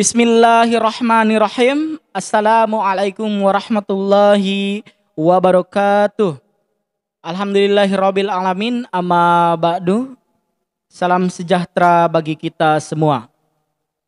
Bismillahirrahmanirrahim. Assalamualaikum warahmatullahi wabarakatuh. Alhamdulillahirabbil alamin amma ba'du. Salam sejahtera bagi kita semua.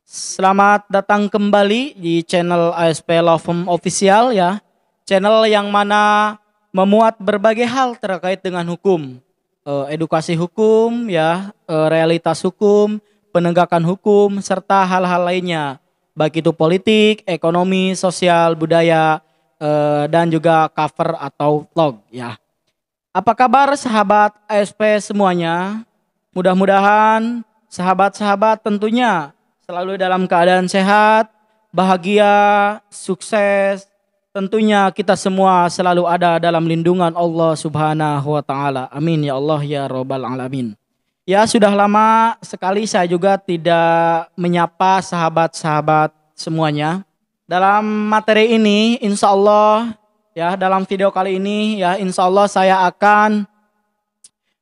Selamat datang kembali di channel ASP Lovem Official ya. Channel yang mana memuat berbagai hal terkait dengan hukum. Eh, edukasi hukum ya, eh, realitas hukum, penegakan hukum serta hal-hal lainnya baik itu politik, ekonomi, sosial, budaya, eh, dan juga cover atau vlog ya. Apa kabar sahabat ASP semuanya? Mudah-mudahan sahabat-sahabat tentunya selalu dalam keadaan sehat, bahagia, sukses. Tentunya kita semua selalu ada dalam lindungan Allah Subhanahu wa taala. Amin ya Allah ya robbal alamin. Ya sudah lama sekali saya juga tidak menyapa sahabat-sahabat semuanya. Dalam materi ini insya Allah ya dalam video kali ini ya insya Allah saya akan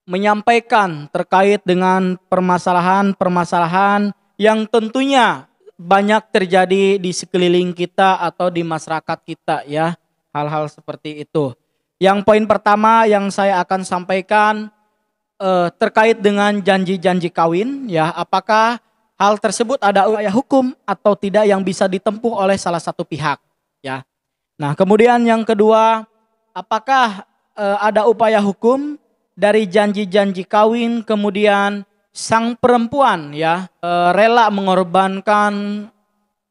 menyampaikan terkait dengan permasalahan-permasalahan yang tentunya banyak terjadi di sekeliling kita atau di masyarakat kita ya hal-hal seperti itu. Yang poin pertama yang saya akan sampaikan eh, terkait dengan janji-janji kawin ya apakah hal tersebut ada upaya hukum atau tidak yang bisa ditempuh oleh salah satu pihak ya. Nah, kemudian yang kedua, apakah eh, ada upaya hukum dari janji-janji kawin kemudian sang perempuan ya eh, rela mengorbankan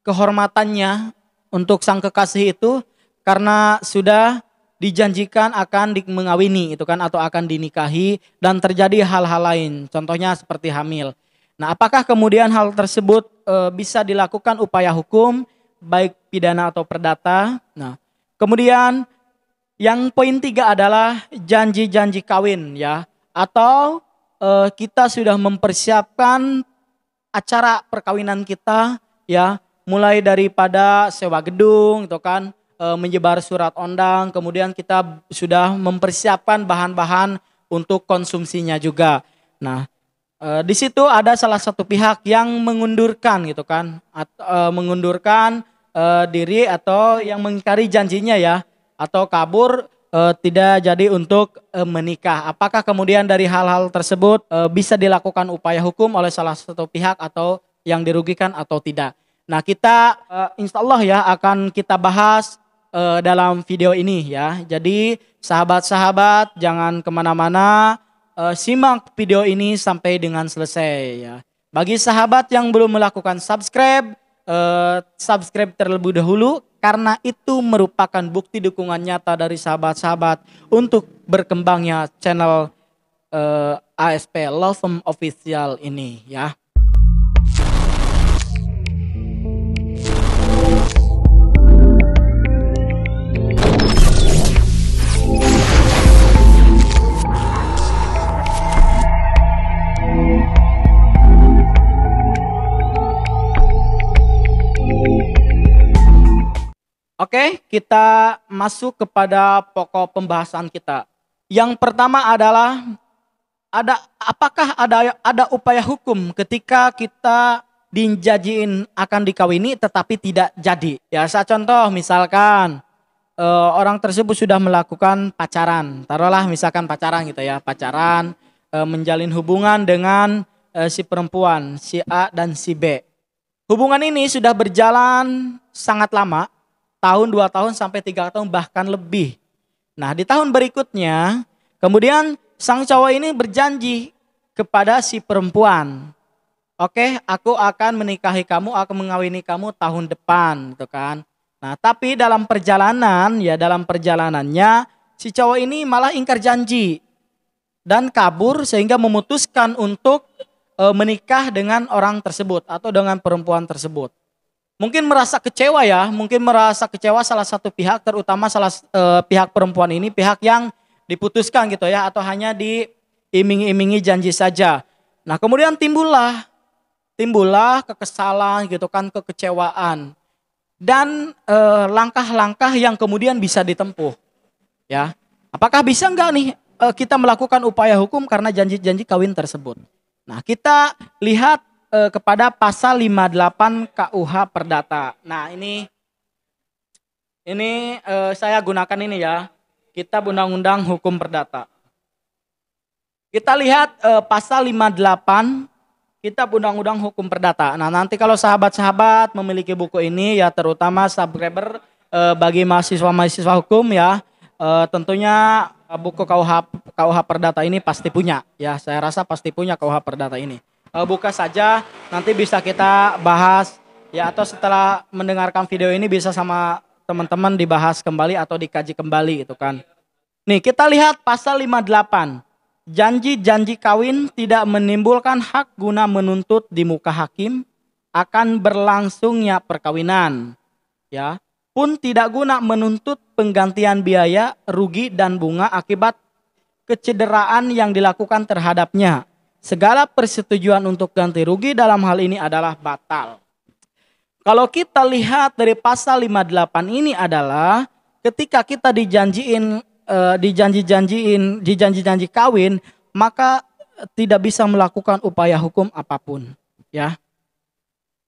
kehormatannya untuk sang kekasih itu karena sudah dijanjikan akan di, mengawini itu kan atau akan dinikahi dan terjadi hal-hal lain contohnya seperti hamil. Nah, apakah kemudian hal tersebut e, bisa dilakukan upaya hukum baik pidana atau perdata? Nah, kemudian yang poin tiga adalah janji-janji kawin ya atau e, kita sudah mempersiapkan acara perkawinan kita ya mulai daripada sewa gedung itu kan Eh, menyebar surat ondang, kemudian kita sudah mempersiapkan bahan-bahan untuk konsumsinya juga. Nah, eh, di situ ada salah satu pihak yang mengundurkan gitu kan, eh, mengundurkan diri atau yang mengingkari janjinya ya, atau kabur tidak jadi untuk menikah. Apakah kemudian dari hal-hal tersebut bisa dilakukan upaya hukum oleh salah satu pihak atau yang dirugikan atau tidak? Nah kita e, insya Allah ya akan kita bahas uh, dalam video ini ya. Jadi sahabat-sahabat jangan kemana-mana, uh, simak video ini sampai dengan selesai ya. Bagi sahabat yang belum melakukan subscribe, eh, subscribe terlebih dahulu karena itu merupakan bukti dukungan nyata dari sahabat-sahabat untuk berkembangnya channel uh, ASP Love Official ini ya. Oke, kita masuk kepada pokok pembahasan kita. Yang pertama adalah ada apakah ada ada upaya hukum ketika kita dijanjiin akan dikawini tetapi tidak jadi. Ya, saya contoh misalkan e, orang tersebut sudah melakukan pacaran. Taruhlah misalkan pacaran gitu ya, pacaran e, menjalin hubungan dengan e, si perempuan, si A dan si B. Hubungan ini sudah berjalan sangat lama tahun, dua tahun, sampai tiga tahun, bahkan lebih. Nah di tahun berikutnya, kemudian sang cowok ini berjanji kepada si perempuan. Oke, okay, aku akan menikahi kamu, aku mengawini kamu tahun depan, gitu kan. Nah, tapi dalam perjalanan, ya dalam perjalanannya, si cowok ini malah ingkar janji dan kabur sehingga memutuskan untuk e, menikah dengan orang tersebut atau dengan perempuan tersebut mungkin merasa kecewa ya, mungkin merasa kecewa salah satu pihak terutama salah e, pihak perempuan ini pihak yang diputuskan gitu ya atau hanya diiming-imingi janji saja. Nah, kemudian timbullah timbullah kekesalan gitu kan, kekecewaan dan eh, langkah-langkah e, yang kemudian bisa ditempuh. Ya. Apakah bisa enggak nih eh, kita melakukan upaya hukum karena janji-janji kawin tersebut? Nah, kita lihat eh, kepada pasal 58 KUH Perdata. Nah, ini ini eh, saya gunakan ini ya. Kita Undang-Undang Hukum Perdata. Kita lihat eh, pasal 58 Kitab Undang-Undang Hukum Perdata. Nah, nanti kalau sahabat-sahabat memiliki buku ini ya terutama subscriber eh, bagi mahasiswa-mahasiswa hukum ya, eh, tentunya buku KUH KUH Perdata ini pasti punya ya. Saya rasa pasti punya KUH Perdata ini uh, buka saja nanti bisa kita bahas ya atau setelah mendengarkan video ini bisa sama teman-teman dibahas kembali atau dikaji kembali itu kan. Nih kita lihat pasal 58. Janji-janji kawin tidak menimbulkan hak guna menuntut di muka hakim akan berlangsungnya perkawinan. Ya, pun tidak guna menuntut penggantian biaya, rugi dan bunga akibat kecederaan yang dilakukan terhadapnya Segala persetujuan untuk ganti rugi dalam hal ini adalah batal. Kalau kita lihat dari pasal 58 ini adalah ketika kita dijanjiin eh, dijanji-janjiin dijanji-janji kawin, maka tidak bisa melakukan upaya hukum apapun, ya.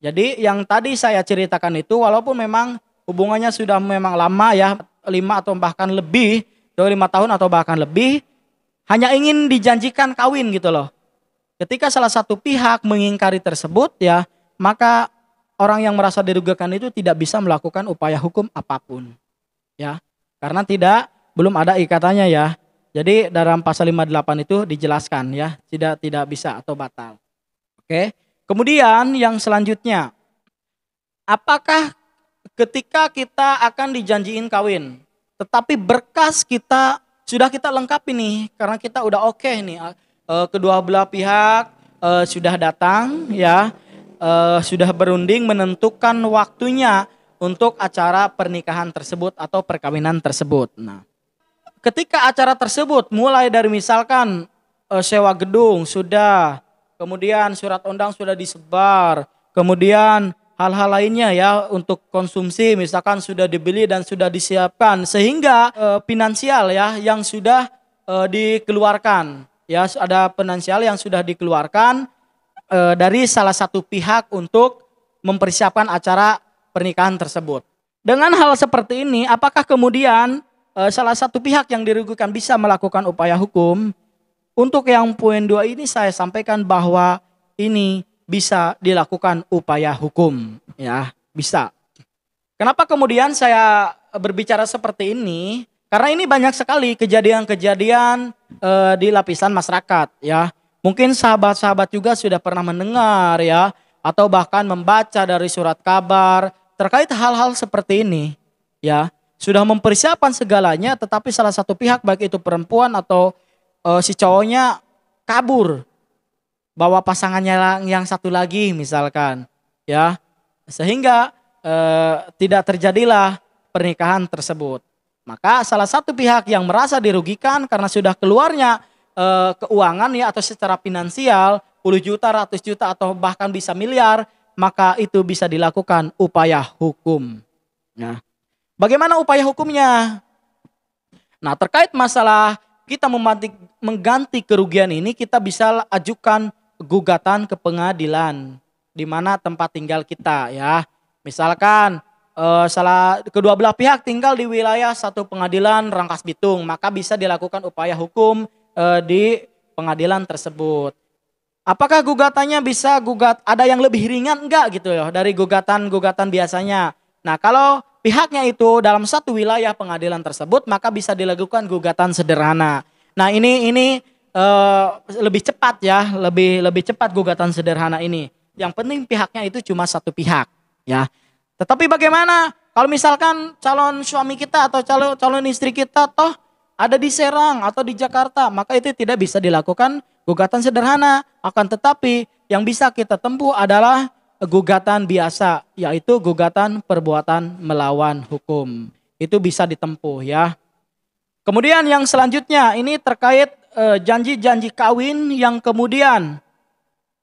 Jadi yang tadi saya ceritakan itu walaupun memang hubungannya sudah memang lama ya, lima atau bahkan lebih, dari lima tahun atau bahkan lebih, hanya ingin dijanjikan kawin gitu loh. Ketika salah satu pihak mengingkari tersebut ya, maka orang yang merasa dirugikan itu tidak bisa melakukan upaya hukum apapun. Ya. Karena tidak belum ada ikatannya ya. Jadi dalam pasal 58 itu dijelaskan ya, tidak tidak bisa atau batal. Oke. Kemudian yang selanjutnya apakah ketika kita akan dijanjiin kawin, tetapi berkas kita sudah kita lengkapi nih karena kita udah oke okay nih uh, kedua belah pihak uh, sudah datang ya uh, sudah berunding menentukan waktunya untuk acara pernikahan tersebut atau perkawinan tersebut. Nah, ketika acara tersebut mulai dari misalkan uh, sewa gedung sudah, kemudian surat undang sudah disebar, kemudian hal-hal lainnya ya untuk konsumsi misalkan sudah dibeli dan sudah disiapkan sehingga uh, finansial ya yang sudah uh, dikeluarkan ya ada finansial yang sudah dikeluarkan e, dari salah satu pihak untuk mempersiapkan acara pernikahan tersebut. Dengan hal seperti ini, apakah kemudian e, salah satu pihak yang dirugikan bisa melakukan upaya hukum? Untuk yang poin dua ini saya sampaikan bahwa ini bisa dilakukan upaya hukum, ya bisa. Kenapa kemudian saya berbicara seperti ini? Karena ini banyak sekali kejadian-kejadian uh, di lapisan masyarakat ya. Mungkin sahabat-sahabat juga sudah pernah mendengar ya atau bahkan membaca dari surat kabar terkait hal-hal seperti ini ya. Sudah mempersiapkan segalanya tetapi salah satu pihak baik itu perempuan atau uh, si cowoknya kabur bawa pasangannya yang satu lagi misalkan ya. Sehingga uh, tidak terjadilah pernikahan tersebut. Maka salah satu pihak yang merasa dirugikan karena sudah keluarnya e, keuangan ya atau secara finansial puluh juta, ratus juta atau bahkan bisa miliar, maka itu bisa dilakukan upaya hukum. Nah, bagaimana upaya hukumnya? Nah, terkait masalah kita mengganti kerugian ini, kita bisa ajukan gugatan ke pengadilan di mana tempat tinggal kita ya. Misalkan uh, salah kedua belah pihak tinggal di wilayah satu pengadilan Rangkas Bitung, maka bisa dilakukan upaya hukum uh, di pengadilan tersebut. Apakah gugatannya bisa gugat ada yang lebih ringan enggak gitu loh dari gugatan-gugatan biasanya. Nah, kalau pihaknya itu dalam satu wilayah pengadilan tersebut maka bisa dilakukan gugatan sederhana. Nah, ini ini uh, lebih cepat ya, lebih lebih cepat gugatan sederhana ini. Yang penting pihaknya itu cuma satu pihak ya. Tetapi bagaimana kalau misalkan calon suami kita atau calon calon istri kita toh ada di Serang atau di Jakarta, maka itu tidak bisa dilakukan gugatan sederhana. Akan tetapi yang bisa kita tempuh adalah gugatan biasa, yaitu gugatan perbuatan melawan hukum. Itu bisa ditempuh ya. Kemudian yang selanjutnya ini terkait eh, janji-janji kawin yang kemudian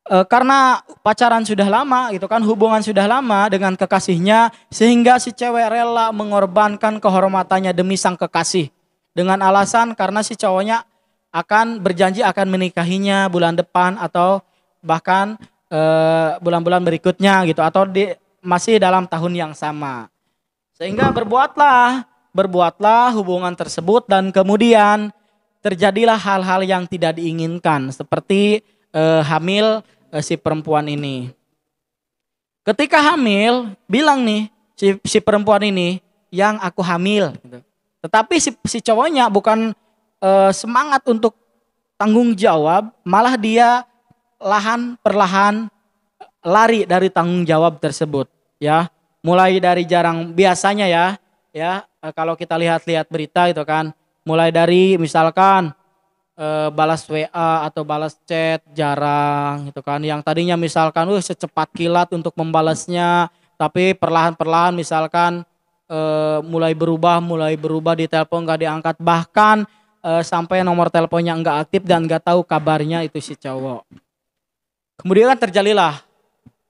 e, karena pacaran sudah lama gitu kan hubungan sudah lama dengan kekasihnya sehingga si cewek rela mengorbankan kehormatannya demi sang kekasih dengan alasan karena si cowoknya akan berjanji akan menikahinya bulan depan atau bahkan eh, bulan-bulan e, berikutnya gitu atau di masih dalam tahun yang sama. Sehingga berbuatlah, berbuatlah hubungan tersebut dan kemudian terjadilah hal-hal yang tidak diinginkan seperti e, hamil Eh, si perempuan ini. Ketika hamil, bilang nih si, si perempuan ini yang aku hamil. Tetapi si, si cowoknya bukan uh, semangat untuk tanggung jawab, malah dia lahan perlahan eh, lari dari tanggung jawab tersebut. Ya, mulai dari jarang biasanya ya, ya kalau kita lihat-lihat berita itu kan, mulai dari misalkan e, balas WA atau balas chat jarang gitu kan. Yang tadinya misalkan uh secepat kilat untuk membalasnya, tapi perlahan-perlahan misalkan e, mulai berubah, mulai berubah di telepon gak diangkat bahkan e, sampai nomor teleponnya nggak aktif dan nggak tahu kabarnya itu si cowok. Kemudian kan terjadilah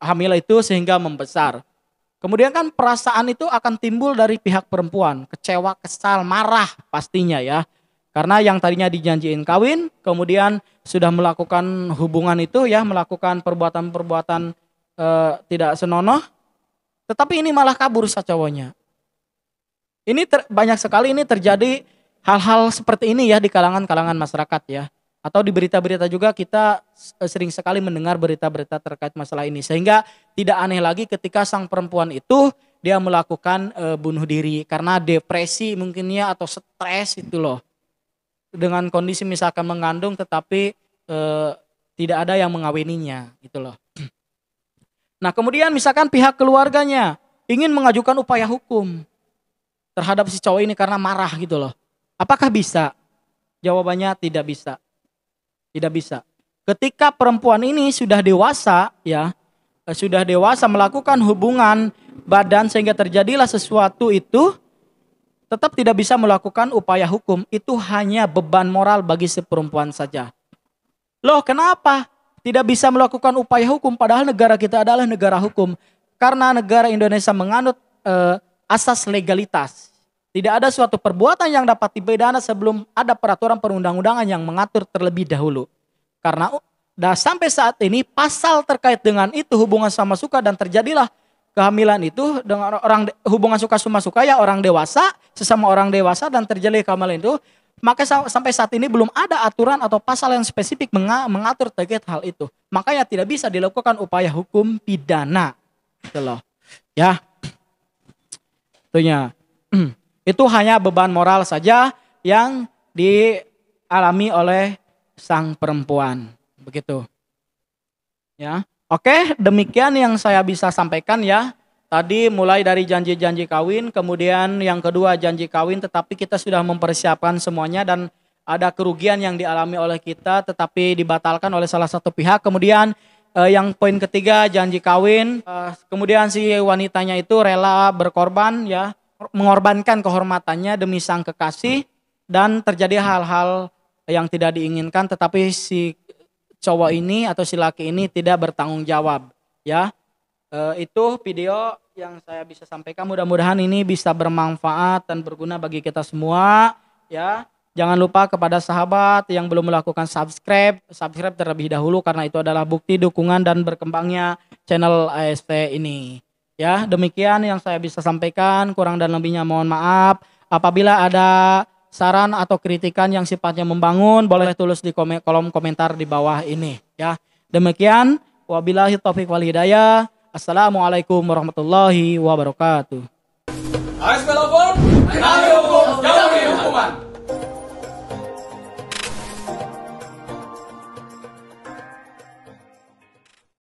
hamil itu sehingga membesar. Kemudian kan perasaan itu akan timbul dari pihak perempuan, kecewa, kesal, marah pastinya ya. Karena yang tadinya dijanjiin kawin, kemudian sudah melakukan hubungan itu ya, melakukan perbuatan-perbuatan e, tidak senonoh, tetapi ini malah kabur sa cowoknya. Ini ter, banyak sekali ini terjadi hal-hal seperti ini ya di kalangan-kalangan masyarakat ya. Atau di berita-berita juga kita eh, sering sekali mendengar berita-berita terkait masalah ini. Sehingga tidak aneh lagi ketika sang perempuan itu dia melakukan e, bunuh diri karena depresi mungkinnya atau stres itu loh dengan kondisi misalkan mengandung tetapi e, tidak ada yang mengawininya gitu loh. Nah, kemudian misalkan pihak keluarganya ingin mengajukan upaya hukum terhadap si cowok ini karena marah gitu loh. Apakah bisa? Jawabannya tidak bisa. Tidak bisa. Ketika perempuan ini sudah dewasa ya, eh, sudah dewasa melakukan hubungan badan sehingga terjadilah sesuatu itu tetap tidak bisa melakukan upaya hukum. Itu hanya beban moral bagi si perempuan saja. Loh, kenapa tidak bisa melakukan upaya hukum padahal negara kita adalah negara hukum? Karena negara Indonesia menganut eh, asas legalitas. Tidak ada suatu perbuatan yang dapat dipidana sebelum ada peraturan perundang-undangan yang mengatur terlebih dahulu. Karena dan sampai saat ini pasal terkait dengan itu hubungan sama suka dan terjadilah kehamilan itu dengan orang hubungan suka sama suka ya orang dewasa sesama orang dewasa dan terjadi kehamilan itu maka sampai saat ini belum ada aturan atau pasal yang spesifik mengatur terkait hal itu makanya tidak bisa dilakukan upaya hukum pidana itu loh ya tentunya itu hanya beban moral saja yang dialami oleh sang perempuan begitu ya Oke, demikian yang saya bisa sampaikan ya. Tadi mulai dari janji-janji kawin, kemudian yang kedua janji kawin, tetapi kita sudah mempersiapkan semuanya dan ada kerugian yang dialami oleh kita, tetapi dibatalkan oleh salah satu pihak. Kemudian eh, yang poin ketiga janji kawin, eh, kemudian si wanitanya itu rela berkorban ya, mengorbankan kehormatannya demi sang kekasih dan terjadi hal-hal yang tidak diinginkan, tetapi si cowok ini atau si laki ini tidak bertanggung jawab ya e, itu video yang saya bisa sampaikan mudah-mudahan ini bisa bermanfaat dan berguna bagi kita semua ya jangan lupa kepada sahabat yang belum melakukan subscribe subscribe terlebih dahulu karena itu adalah bukti dukungan dan berkembangnya channel AST ini ya demikian yang saya bisa sampaikan kurang dan lebihnya mohon maaf apabila ada saran atau kritikan yang sifatnya membangun boleh tulis di komen, kolom komentar di bawah ini ya. Demikian wabillahi taufik wal hidayah. Assalamualaikum warahmatullahi wabarakatuh.